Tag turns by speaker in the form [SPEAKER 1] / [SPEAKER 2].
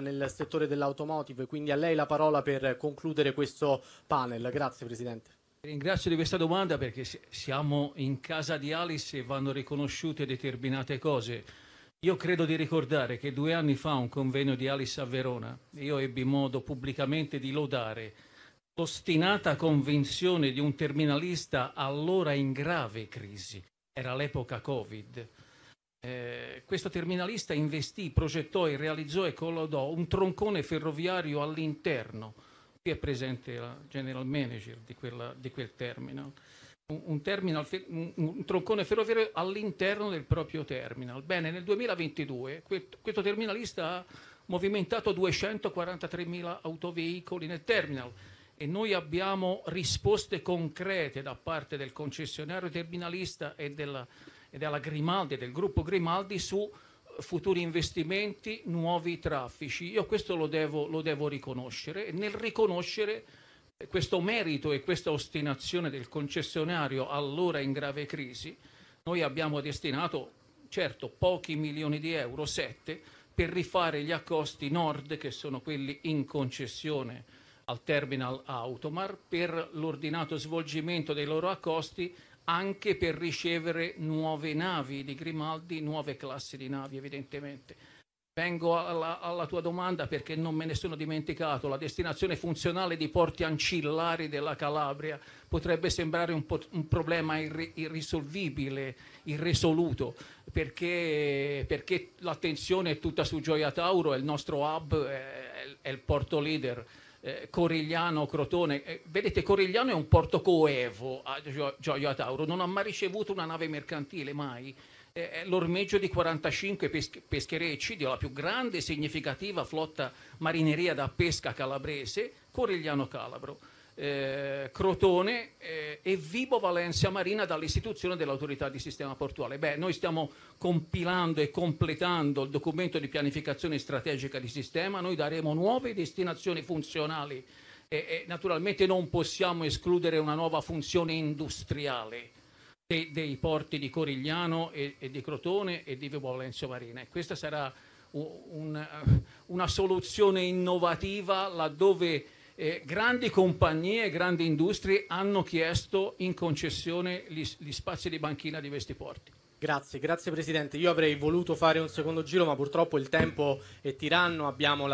[SPEAKER 1] nel settore dell'automotive, quindi a lei la parola per concludere questo panel. Grazie Presidente. Ringrazio di questa domanda perché siamo in casa di Alice e vanno riconosciute determinate cose. Io credo di ricordare che due anni fa un convegno di Alice a Verona io ebbi modo pubblicamente di lodare l'ostinata convinzione di un terminalista allora in grave crisi, era l'epoca Covid, eh, questo terminalista investì, progettò e realizzò e collaudò un troncone ferroviario all'interno. Qui è presente la general manager di, quella, di quel terminal. Un, un, terminal un, un, troncone ferroviario all'interno del proprio terminal. Bene, nel 2022 que, questo terminalista ha movimentato 243.000 autoveicoli nel terminal e noi abbiamo risposte concrete da parte del concessionario terminalista e della e della Grimaldi, del gruppo Grimaldi su eh, futuri investimenti, nuovi traffici. Io questo lo devo, lo devo riconoscere e nel riconoscere questo merito e questa ostinazione del concessionario allora in grave crisi, noi abbiamo destinato certo pochi milioni di euro, sette, per rifare gli accosti nord che sono quelli in concessione al terminal Automar per l'ordinato svolgimento dei loro accosti anche per ricevere nuove navi di Grimaldi, nuove classi di navi evidentemente. Vengo alla, alla, tua domanda perché non me ne sono dimenticato. La destinazione funzionale di porti ancillari della Calabria potrebbe sembrare un, un problema irri- irrisolvibile, irresoluto, perché, perché, l'attenzione è tutta su Gioia Tauro, è il nostro hub, è, è, è il porto leader eh, Corigliano Crotone. Eh, vedete, Corigliano è un porto coevo a Gio- Gioia Tauro, non ha mai ricevuto una nave mercantile, mai. Eh, l'ormeggio di 45 pesch- pescherecci, la più grande e significativa flotta marineria da pesca calabrese, Corigliano Calabro. Eh, Crotone eh, e Vibo-Valencia Marina dall'istituzione dell'autorità di sistema portuale. Beh, noi stiamo compilando e completando il documento di pianificazione strategica di sistema, noi daremo nuove destinazioni funzionali e, e naturalmente non possiamo escludere una nuova funzione industriale de, dei porti di Corigliano e, e, di Crotone e di Vibo-Valencia Marina. questa sarà un, una soluzione innovativa laddove eh, grandi compagnie, grandi industrie hanno chiesto in concessione gli, gli spazi di banchina di questi porti. Grazie, grazie Presidente. Io avrei voluto fare un secondo giro, ma purtroppo il tempo è tiranno. Abbiamo la